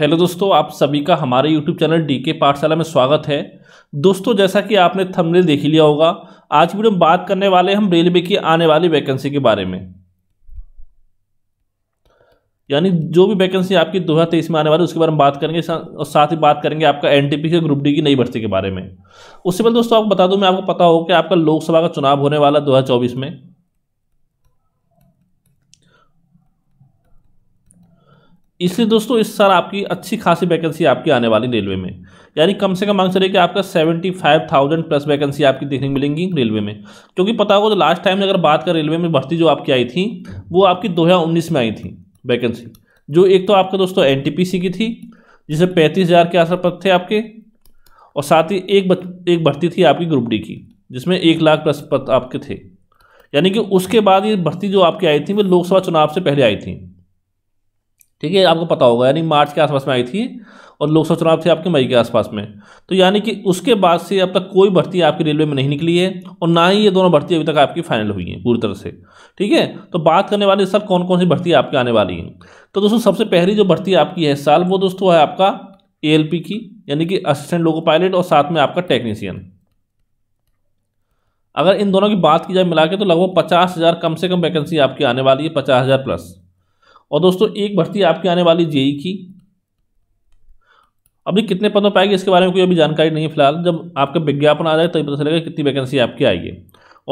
hello दोस्तों आप सभी का हमारे यूट्यूब चैनल डी के पाठशाला में स्वागत है दोस्तों जैसा कि आपने थंबनेल देख लिया होगा आज वीडियो हम बात करने वाले हम रेलवे की आने वाली वैकेंसी के बारे में यानी जो भी वैकेंसी आपकी दो हज़ार तेईस में आने वाली उसके बारे में बात करेंगे और साथ ही बात करेंगे आपका एन के ग्रुप डी की नई भर्ती के बारे में उससे पहले दोस्तों आपको बता दूँ मैं आपको पता हो कि आपका लोकसभा का चुनाव होने वाला दो में इसलिए दोस्तों इस साल आपकी अच्छी खासी वैकेंसी आपकी आने वाली रेलवे में यानी कम से कम मांग चलिए कि आपका seventy five thousand plus vacancy आपकी देखने मिलेंगी रेलवे में क्योंकि पता होगा तो लास्ट टाइम अगर बात करें रेलवे में भर्ती जो आपकी आई थी वो आपकी दो हज़ार उन्नीस में आई थी वैकेंसी जो एक तो आपका दोस्तों एन की थी जिसे पैंतीस हज़ार के आसपास पद थे आपके और साथ ही एक एक भर्ती थी आपकी ग्रुप डी की जिसमें एक लाख प्लस पद आपके थे यानी कि उसके बाद ये भर्ती जो आपकी आई थी वो लोकसभा चुनाव से पहले आई थी ठीक है आपको पता होगा यानी मार्च के आसपास में आई थी और लोकसभा चुनाव थे आपके मई के आसपास में तो यानी कि उसके बाद से अब तक कोई भर्ती आपकी रेलवे में नहीं निकली है और ना ही ये दोनों भर्ती अभी तक आपकी फाइनल हुई है पूरी तरह से ठीक है तो बात करने वाले सर कौन कौन सी भर्ती आपकी आने वाली हैं तो दोस्तों सबसे पहली जो भर्ती आपकी है साल वो दोस्तों है आपका ए की यानी कि असिस्टेंट लोको पायलट और साथ में आपका टेक्नीसियन अगर इन दोनों की बात की जाए मिला के तो लगभग पचास हज़ार कम से कम वैकेंसी आपकी आने वाली है पचास हज़ार प्लस और दोस्तों एक भर्ती आपकी आने वाली जेई की अभी कितने पदों पर आएगी इसके बारे में कोई अभी जानकारी नहीं है फिलहाल जब आपका विज्ञापन आ जाए तभी तो पता चलेगा कितनी वैकेंसी आपकी आएगी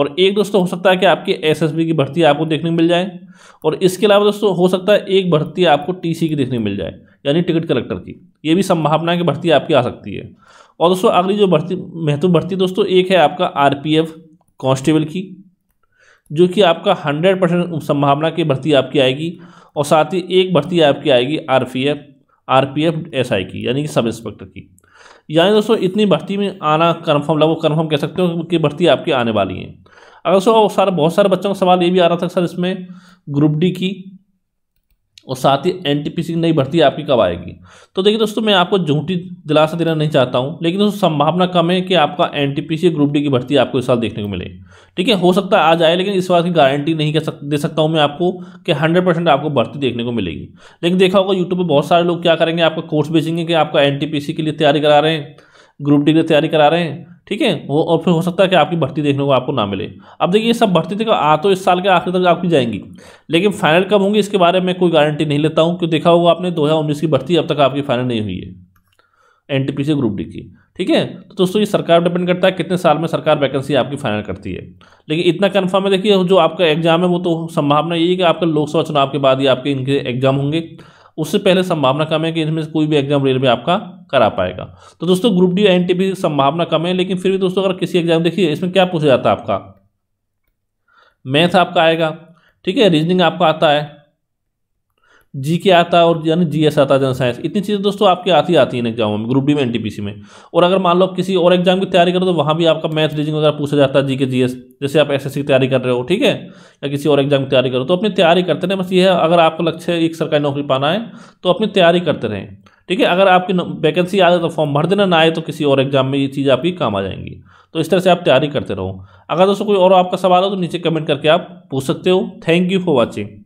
और एक दोस्तों हो सकता है कि आपकी एसएसबी की भर्ती आपको देखने मिल जाए और इसके अलावा दोस्तों हो सकता है एक भर्ती आपको टीसी की देखने मिल जाए यानी टिकट कलेक्टर की ये भी संभावना की भर्ती आपकी आ सकती है और दोस्तों अगली जो भर्ती महत्वपूर्ण भर्ती दोस्तों एक है आपका आर कांस्टेबल की जो कि आपका हंड्रेड परसेंट संभावना की भर्ती आपकी आएगी और साथ ही एक भर्ती आपकी आएगी R P F R P F S I की यानी कि सब इंस्पेक्टर की यानी दोस्तों इतनी भर्ती में आना कन्फर्म लगभग कन्फर्म कह सकते हो कि भर्ती आपकी आने वाली है अगर सो सारा बहुत सारे बच्चों का सवाल ये भी आ रहा था सर इसमें ग्रुप डी की और साथ ही एन की नई भर्ती आपकी कब आएगी तो देखिए दोस्तों मैं आपको झूठी दिलासा देना नहीं चाहता हूँ लेकिन दोस्तों संभावना कम है कि आपका एन ग्रुप डी की भर्ती आपको इस साल देखने को मिले ठीक है हो सकता है आ जाए लेकिन इस बात की गारंटी नहीं कर सक दे सकता हूँ मैं आपको कि हंड्रेड परसेंट आपको भर्ती देखने को मिलेगी लेकिन देखा होगा यूट्यूब पर बहुत सारे लोग क्या करेंगे आपका कोर्स बेचेंगे कि आपका एन के लिए तैयारी करा रहे हैं ग्रुप डी के लिए तैयारी करा रहे हैं ठीक है वो और फिर हो सकता है कि आपकी भर्ती देखने को आपको ना मिले अब देखिए ये सब भर्ती देखो आ तो इस साल के आखिर तक आपकी जाएंगी लेकिन फाइनल कब होंगी इसके बारे में कोई गारंटी नहीं लेता हूँ क्यों देखा होगा आपने दो की भर्ती अब तक आपकी फाइनल नहीं हुई है एन सी ग्रुप डी की ठीक है तो दोस्तों ये सरकार डिपेंड करता है कितने साल में सरकार वैकेंसी आपकी फाइनल करती है लेकिन इतना कन्फर्म है देखिए जो आपका एग्जाम है वो तो संभावना यही है कि आपका लोकसभा चुनाव के बाद ही आपके इनके एग्जाम होंगे उससे पहले संभावना कम है कि इनमें से कोई भी एग्जाम रेलवे आपका करा पाएगा तो दोस्तों ग्रुप डी एन की संभावना कम है लेकिन फिर भी दोस्तों अगर किसी एग्जाम देखिए इसमें क्या पूछा जाता है आपका मैथ आपका आएगा ठीक है रीजनिंग आपका आता है जी के आता है और यानी जी एस आता है जनरल साइंस इतनी चीज़ें दोस्तों आपकी आती आती हैं एग्जामों में ग्रुप डी में एनटीपीसी में और अगर मान लो किसी और एग्जाम की तैयारी करो तो वहाँ भी आपका मैथ रीजनिंग वगैरह पूछा जाता है जी के जी एस जैसे आप एसएससी की तैयारी कर रहे हो ठीक है या किसी और एग्जाम की तैयारी करो तो अपनी तैयारी करते रहें बस ये है अगर आपका लक्ष्य एक सरकारी नौकरी पाना है तो अपनी तैयारी करते रहें ठीक है अगर आपकी वैकेंसी आ जाए तो फॉर्म भर देना ना आए तो किसी और एग्जाम में ये चीज़ आपकी काम आ जाएंगी तो इस तरह से आप तैयारी करते रहो अगर दोस्तों कोई और आपका सवाल हो तो नीचे कमेंट करके आप पूछ सकते हो थैंक यू फॉर वॉचिंग